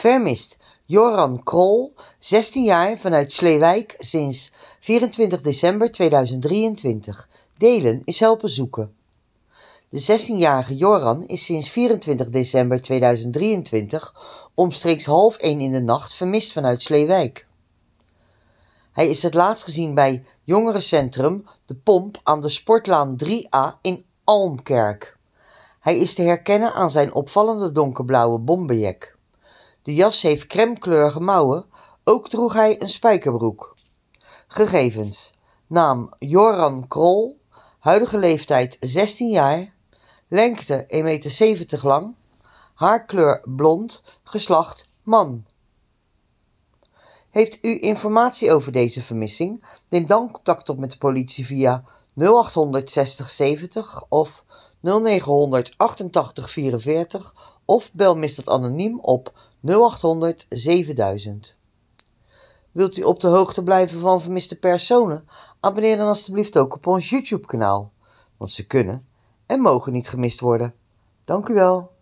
Vermist. Joran Krol, 16 jaar, vanuit Sleewijk sinds 24 december 2023. Delen is helpen zoeken. De 16-jarige Joran is sinds 24 december 2023 omstreeks half 1 in de nacht vermist vanuit Sleewijk. Hij is het laatst gezien bij jongerencentrum De Pomp aan de Sportlaan 3A in Almkerk. Hij is te herkennen aan zijn opvallende donkerblauwe bombejek. De jas heeft crèmekleurige mouwen, ook droeg hij een spijkerbroek. Gegevens: naam Joran Krol, huidige leeftijd 16 jaar, lengte 1,70 meter lang, haarkleur blond, geslacht man. Heeft u informatie over deze vermissing? Neem dan contact op met de politie via 086070 6070 of 0900 8844 of bel Misdaad Anoniem op 0800 7000. Wilt u op de hoogte blijven van vermiste personen? Abonneer dan alstublieft ook op ons YouTube kanaal, want ze kunnen en mogen niet gemist worden. Dank u wel.